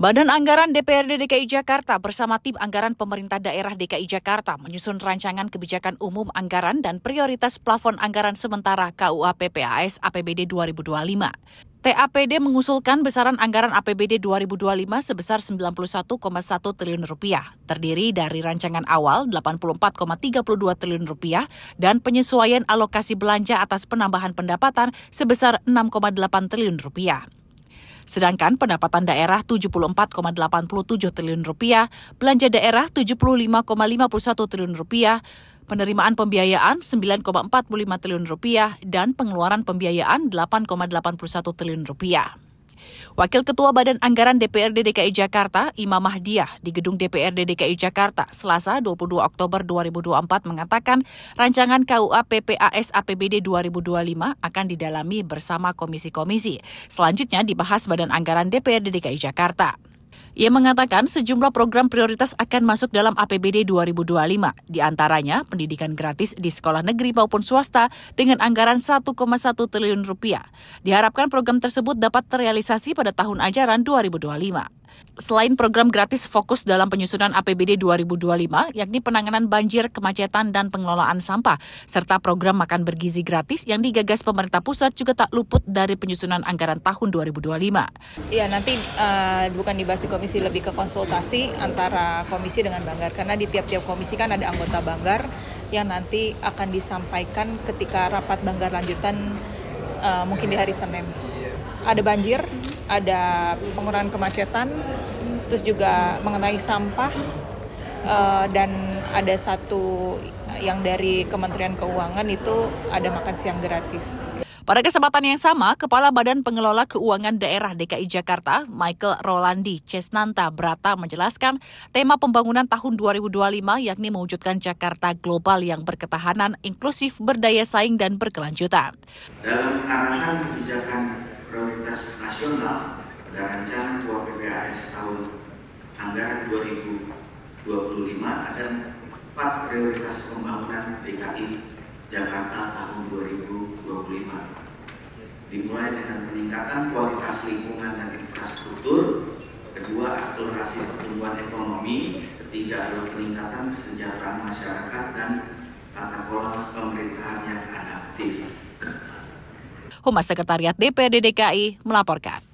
Badan Anggaran DPRD DKI Jakarta bersama tim anggaran pemerintah daerah DKI Jakarta menyusun rancangan kebijakan umum anggaran dan prioritas plafon anggaran sementara KUAPPAS APBD 2025. TAPD mengusulkan besaran anggaran APBD 2025 sebesar 91,1 triliun rupiah, terdiri dari rancangan awal 84,32 triliun rupiah dan penyesuaian alokasi belanja atas penambahan pendapatan sebesar 6,8 triliun rupiah. Sedangkan pendapatan daerah 74,87 triliun rupiah, belanja daerah 75,51 triliun rupiah, penerimaan pembiayaan 9,45 triliun rupiah, dan pengeluaran pembiayaan 8,81 triliun rupiah. Wakil Ketua Badan Anggaran DPRD DKI Jakarta, Imam Mahdiah, di gedung DPRD DKI Jakarta, Selasa 22 Oktober 2024 mengatakan rancangan KUA PPAS APBD 2025 akan didalami bersama komisi-komisi. Selanjutnya dibahas Badan Anggaran DPRD DKI Jakarta. Ia mengatakan sejumlah program prioritas akan masuk dalam APBD 2025, di antaranya pendidikan gratis di sekolah negeri maupun swasta dengan anggaran 1,1 triliun rupiah. Diharapkan program tersebut dapat terrealisasi pada tahun ajaran 2025. Selain program gratis fokus dalam penyusunan APBD 2025, yakni penanganan banjir, kemacetan, dan pengelolaan sampah, serta program makan bergizi gratis yang digagas pemerintah pusat juga tak luput dari penyusunan anggaran tahun 2025. Iya, nanti uh, bukan dibahas di komisi, lebih ke konsultasi antara komisi dengan Banggar. Karena di tiap-tiap komisi kan ada anggota Banggar yang nanti akan disampaikan ketika rapat Banggar lanjutan uh, mungkin di hari Senin ada banjir, ada pengurangan kemacetan, terus juga mengenai sampah eh, dan ada satu yang dari Kementerian Keuangan itu ada makan siang gratis. Pada kesempatan yang sama, Kepala Badan Pengelola Keuangan Daerah DKI Jakarta, Michael Rolandi Cesnanta Brata menjelaskan tema pembangunan tahun 2025 yakni mewujudkan Jakarta global yang berketahanan, inklusif, berdaya saing, dan berkelanjutan. Dalam arahan kebijakan prioritas nasional pada rancangan PPAS tahun anggaran 2025 ada empat prioritas pembangunan DKI Jakarta tahun 2025 dimulai dengan peningkatan kualitas lingkungan dan infrastruktur kedua akselerasi pertumbuhan ekonomi ketiga adalah peningkatan kesejahteraan masyarakat dan tata kelola pemerintahan yang adaptif Humas Sekretariat DPRD DKI melaporkan.